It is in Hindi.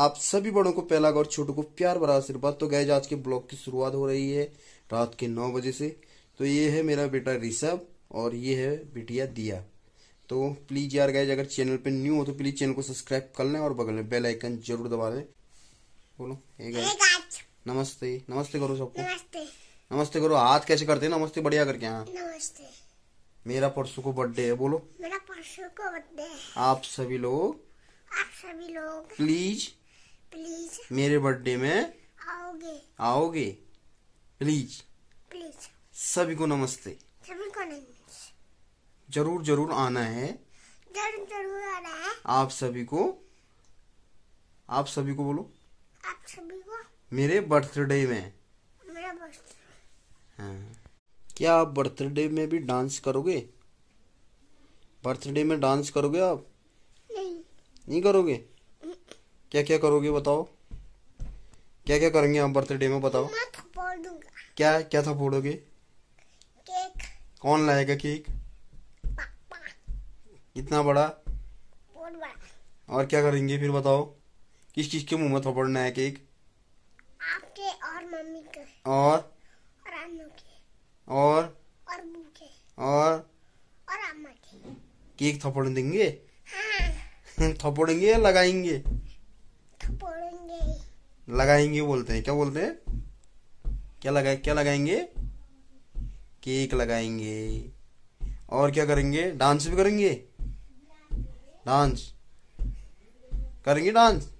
आप सभी बड़ों को पहला और छोटों को प्यार भरा आशीर्वाद तो गए आज के ब्लॉग की शुरुआत हो रही है रात के नौ बजे से तो ये है मेरा बेटा ऋषभ और ये है बिटिया दिया तो प्लीज यार गए अगर चैनल पे न्यू हो तो प्लीज चैनल को सब्सक्राइब कर लें और बगल में बेल आइकन जरूर दबा लें बोलो नमस्ते नमस्ते करो सबको नमस्ते।, करो हाथ कैसे करते हैं नमस्ते बढ़िया करके यहाँ मेरा परसों को बर्थडे है बोलो मेरा परसों को बर्थडे आप सभी लोग आप सभी लोग प्लीज मेरे बर्थडे में आओगे आओगे प्लीज प्लीज सभी को नमस्ते सभी को नमस्ते जरूर जरूर आना है जरूर जरूर आना है आप सभी को आप सभी को बोलो आप सभी को मेरे बर्थडे में मेरा बर्थडे हाँ क्या आप बर्थडे में भी डांस करोगे बर्थडे में डांस करोगे आप नहीं नहीं करोगे क्या क्या करोगे बताओ क्या क्या करेंगे आप बर्थडे में बताओ तो क्या क्या था फोड़ोगे केक कौन लाएगा केक इतना बड़ा और क्या करेंगे फिर बताओ किस चीज के मुंह में थपड़ना है केक आपके और मम्मी के और और के और और के और और अम्मा के केक थपड़ देंगे हाँ। थपड़ेंगे या लगाएंगे थपड़ेंगे लगाएंगे बोलते हैं क्या बोलते हैं क्या लगा क्या लगाएंगे केक लगाएंगे और क्या करेंगे डांस भी करेंगे डांस करेंगे डांस